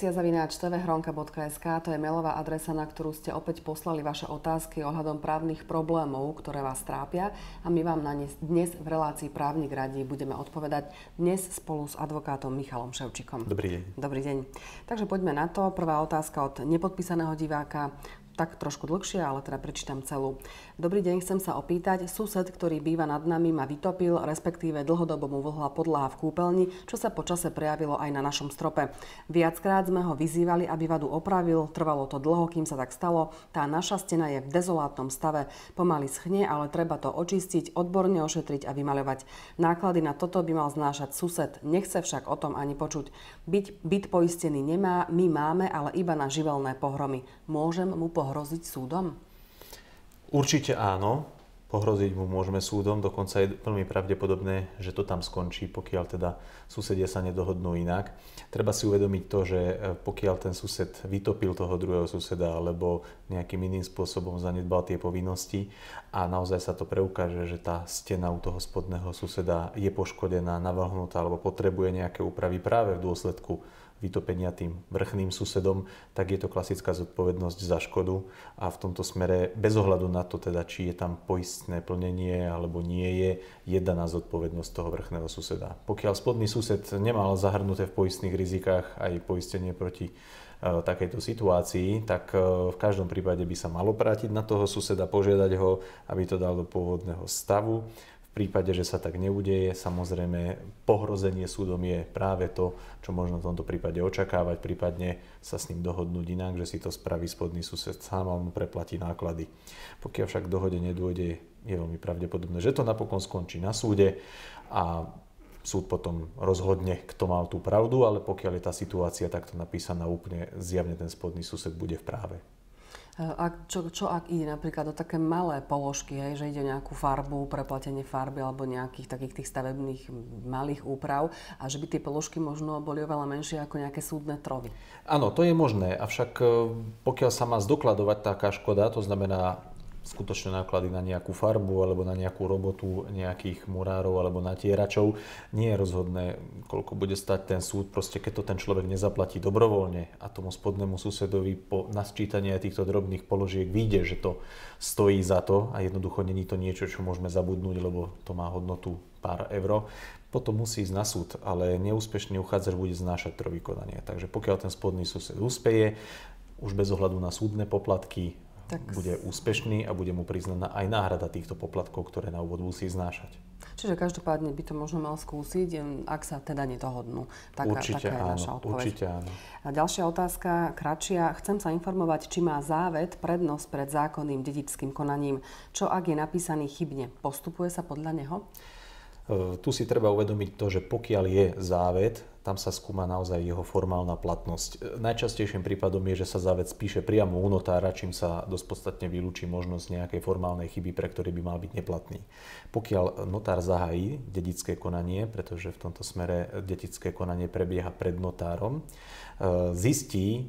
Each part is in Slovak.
redakcia zavináč tvhronka.sk, to je mailová adresa, na ktorú ste opäť poslali vaše otázky ohľadom právnych problémov, ktoré vás trápia a my vám na ne dnes v relácii Právnik radí budeme odpovedať dnes spolu s advokátom Michalom Ševčikom. Dobrý deň. Dobrý deň. Takže poďme na to. Prvá otázka od nepodpísaného diváka tak trošku dlhšie, ale teda prečítam celú. Dobrý deň, chcem sa opýtať. Sused, ktorý býva nad nami, ma vytopil, respektíve dlhodobo mu vlhla podlaha v kúpeľni, čo sa počase prejavilo aj na našom strope. Viackrát sme ho vyzývali, aby vadu opravil, trvalo to dlho, kým sa tak stalo. Tá naša stena je v dezolátnom stave. Pomaly schne, ale treba to očistiť, odborne ošetriť a vymaľovať. Náklady na toto by mal znášať sused, nechce však o tom ani počuť. Byť byt poistený nemá, my máme, ale iba na živelné pohromy. Môžem mu pohromiť pohroziť súdom? Určite áno. Pohroziť mu môžeme súdom, dokonca je veľmi pravdepodobné, že to tam skončí, pokiaľ teda susedia sa nedohodnú inak. Treba si uvedomiť to, že e, pokiaľ ten sused vytopil toho druhého suseda alebo nejakým iným spôsobom zanedbal tie povinnosti a naozaj sa to preukáže, že tá stena u toho spodného suseda je poškodená, navrhnutá alebo potrebuje nejaké úpravy práve v dôsledku vytopenia tým vrchným susedom, tak je to klasická zodpovednosť za škodu a v tomto smere bez ohľadu na to teda, či je tam poistné plnenie alebo nie je, je daná zodpovednosť toho vrchného suseda. Pokiaľ spodný sused nemal zahrnuté v poistných rizikách aj poistenie proti e, takejto situácii, tak e, v každom prípade by sa malo prátiť na toho suseda, požiadať ho, aby to dal do pôvodného stavu. V prípade, že sa tak neudeje, samozrejme pohrozenie súdom je práve to, čo možno v tomto prípade očakávať, prípadne sa s ním dohodnúť inak, že si to spraví spodný sused sám a mu preplatí náklady. Pokiaľ však dohode nedôjde, je veľmi pravdepodobné, že to napokon skončí na súde a súd potom rozhodne, kto mal tú pravdu, ale pokiaľ je tá situácia takto napísaná úplne, zjavne ten spodný sused bude v práve. Ak, čo, čo ak ide napríklad o také malé položky, hej, že ide o nejakú farbu, preplatenie farby alebo nejakých takých tých stavebných malých úprav a že by tie položky možno boli oveľa menšie ako nejaké súdne trovy? Áno, to je možné, avšak e, pokiaľ sa má zdokladovať taká škoda, to znamená skutočné náklady na nejakú farbu alebo na nejakú robotu nejakých murárov alebo natieračov. Nie je rozhodné, koľko bude stať ten súd. Proste keď to ten človek nezaplatí dobrovoľne a tomu spodnému susedovi po nasčítaní aj týchto drobných položiek vyjde, že to stojí za to a jednoducho není to niečo, čo môžeme zabudnúť, lebo to má hodnotu pár euro, potom musí ísť na súd, ale neúspešný uchádzač bude znášať to vykonanie. Takže pokiaľ ten spodný sused úspeje, už bez ohľadu na súdne poplatky tak... bude úspešný a bude mu priznaná aj náhrada týchto poplatkov, ktoré na úvod musí znášať. Čiže každopádne by to možno mal skúsiť, ak sa teda nedohodnú. Taká, určite taká je naša odpoveď. Určite áno. A ďalšia otázka, kratšia. Chcem sa informovať, či má závet prednosť pred zákonným dedičským konaním. Čo ak je napísaný chybne? Postupuje sa podľa neho? E, tu si treba uvedomiť to, že pokiaľ je závet tam sa skúma naozaj jeho formálna platnosť. E, najčastejším prípadom je, že sa vec píše priamo u notára, čím sa dosť podstatne vylúči možnosť nejakej formálnej chyby, pre ktorý by mal byť neplatný. Pokiaľ notár zahají dedické konanie, pretože v tomto smere dedické konanie prebieha pred notárom, e, zistí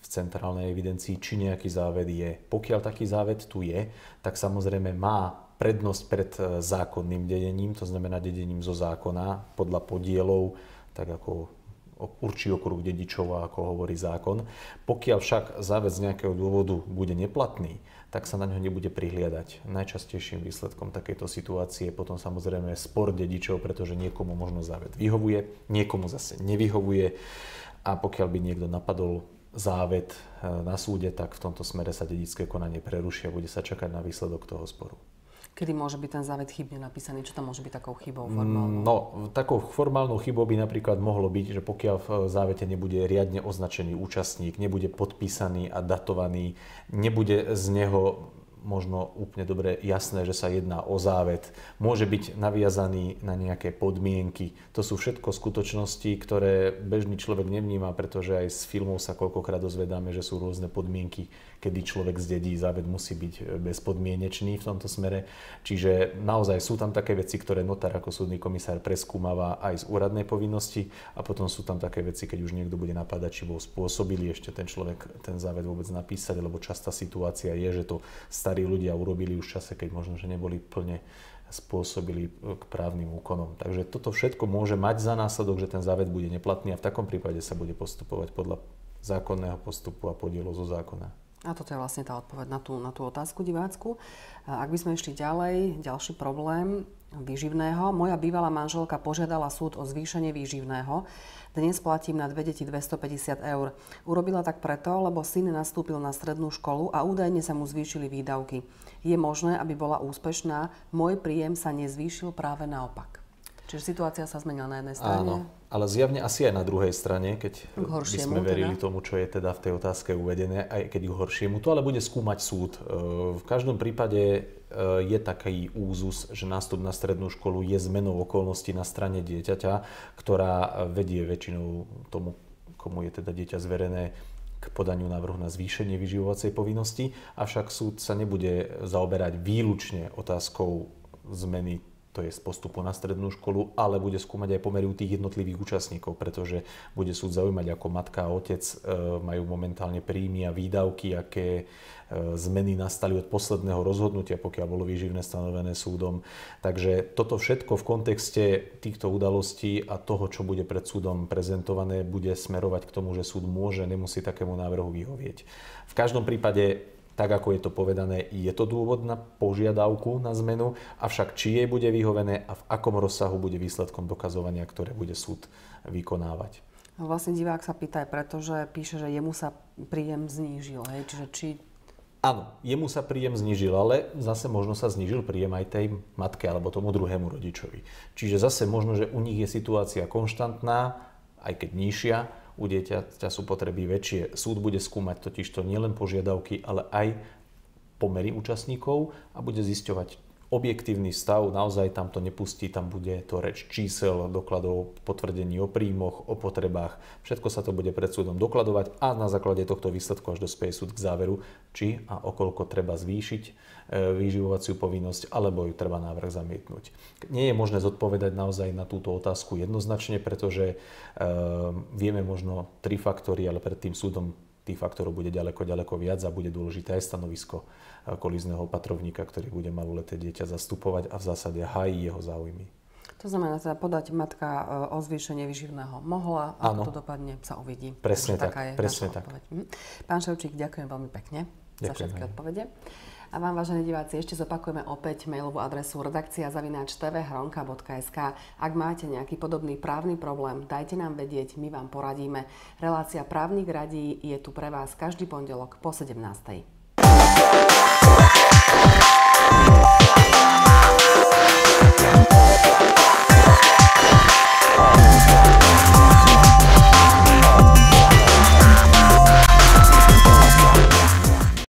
v centrálnej evidencii, či nejaký záved je. Pokiaľ taký záved tu je, tak samozrejme má prednosť pred e, zákonným dedením, to znamená dedením zo zákona podľa podielov tak ako určí okruh dedičov a ako hovorí zákon. Pokiaľ však záväz z nejakého dôvodu bude neplatný, tak sa na ňo nebude prihliadať. Najčastejším výsledkom takejto situácie je potom samozrejme spor dedičov, pretože niekomu možno závet vyhovuje, niekomu zase nevyhovuje a pokiaľ by niekto napadol závet eh, na súde, tak v tomto smere sa dedické konanie prerušia a bude sa čakať na výsledok toho sporu. Kedy môže byť ten závet chybne napísaný? Čo tam môže byť takou chybou formálnou? No, takou formálnou chybou by napríklad mohlo byť, že pokiaľ v závete nebude riadne označený účastník, nebude podpísaný a datovaný, nebude z neho možno úplne dobre jasné, že sa jedná o závet. Môže byť naviazaný na nejaké podmienky. To sú všetko skutočnosti, ktoré bežný človek nevníma, pretože aj z filmov sa koľkokrát dozvedáme, že sú rôzne podmienky kedy človek zdedí záved, musí byť e, bezpodmienečný v tomto smere. Čiže naozaj sú tam také veci, ktoré notár ako súdny komisár preskúmava aj z úradnej povinnosti a potom sú tam také veci, keď už niekto bude napadať, či bol spôsobili ešte ten človek ten záved vôbec napísať, lebo častá situácia je, že to starí ľudia urobili už v čase, keď možno, že neboli plne spôsobili e, k právnym úkonom. Takže toto všetko môže mať za následok, že ten záved bude neplatný a v takom prípade sa bude postupovať podľa zákonného postupu a podielu zo zákona. A toto je vlastne tá odpoveď na tú, na tú otázku divácku. Ak by sme išli ďalej, ďalší problém výživného. Moja bývalá manželka požiadala súd o zvýšenie výživného. Dnes platím na dve deti 250 eur. Urobila tak preto, lebo syn nastúpil na strednú školu a údajne sa mu zvýšili výdavky. Je možné, aby bola úspešná, môj príjem sa nezvýšil práve naopak. Čiže situácia sa zmenila na jednej strane. Áno, ale zjavne asi aj na druhej strane, keď by sme teda. verili teda. tomu, čo je teda v tej otázke uvedené, aj keď k horšiemu. To ale bude skúmať súd. E, v každom prípade e, je taký úzus, že nástup na strednú školu je zmenou okolností na strane dieťaťa, ktorá vedie väčšinou tomu, komu je teda dieťa zverené, k podaniu návrhu na zvýšenie vyživovacej povinnosti, avšak súd sa nebude zaoberať výlučne otázkou zmeny to je z postupu na strednú školu, ale bude skúmať aj pomery u tých jednotlivých účastníkov, pretože bude súd zaujímať, ako matka a otec e, majú momentálne príjmy a výdavky, aké e, zmeny nastali od posledného rozhodnutia, pokiaľ bolo výživné stanovené súdom. Takže toto všetko v kontexte týchto udalostí a toho, čo bude pred súdom prezentované, bude smerovať k tomu, že súd môže, nemusí takému návrhu vyhovieť. V každom prípade tak ako je to povedané, je to dôvod na požiadavku na zmenu, avšak či jej bude vyhovené a v akom rozsahu bude výsledkom dokazovania, ktoré bude súd vykonávať. No vlastne divák sa pýta aj preto, že píše, že jemu sa príjem znížil. Hej? Čiže či Áno, jemu sa príjem znižil, ale zase možno sa znižil príjem aj tej matke alebo tomu druhému rodičovi. Čiže zase možno, že u nich je situácia konštantná, aj keď nižšia, u dieťaťa sú potreby väčšie. Súd bude skúmať totiž to nielen požiadavky, ale aj pomery účastníkov a bude zisťovať, objektívny stav, naozaj tam to nepustí, tam bude to reč čísel, dokladov, potvrdení o príjmoch, o potrebách. Všetko sa to bude pred súdom dokladovať a na základe tohto výsledku až dospeje súd k záveru, či a okolko treba zvýšiť e, výživovaciu povinnosť, alebo ju treba návrh zamietnúť. Nie je možné zodpovedať naozaj na túto otázku jednoznačne, pretože e, vieme možno tri faktory, ale pred tým súdom tých faktorov bude ďaleko, ďaleko viac a bude dôležité aj stanovisko eh, kolízneho opatrovníka, ktorý bude maloleté dieťa zastupovať a v zásade hájí jeho záujmy. To znamená, teda podať matka eh, o zvýšenie vyživného mohla, a ako to dopadne, sa uvidí. Presne Takže tak, taká je presne tak. Mhm. Pán Ševčík, ďakujem veľmi pekne ďakujem za všetky aj. odpovede. A vám, vážení diváci, ešte zopakujeme opäť mailovú adresu redakcia zavináč tvhronka.sk. Ak máte nejaký podobný právny problém, dajte nám vedieť, my vám poradíme. Relácia Právnik radí je tu pre vás každý pondelok po 17.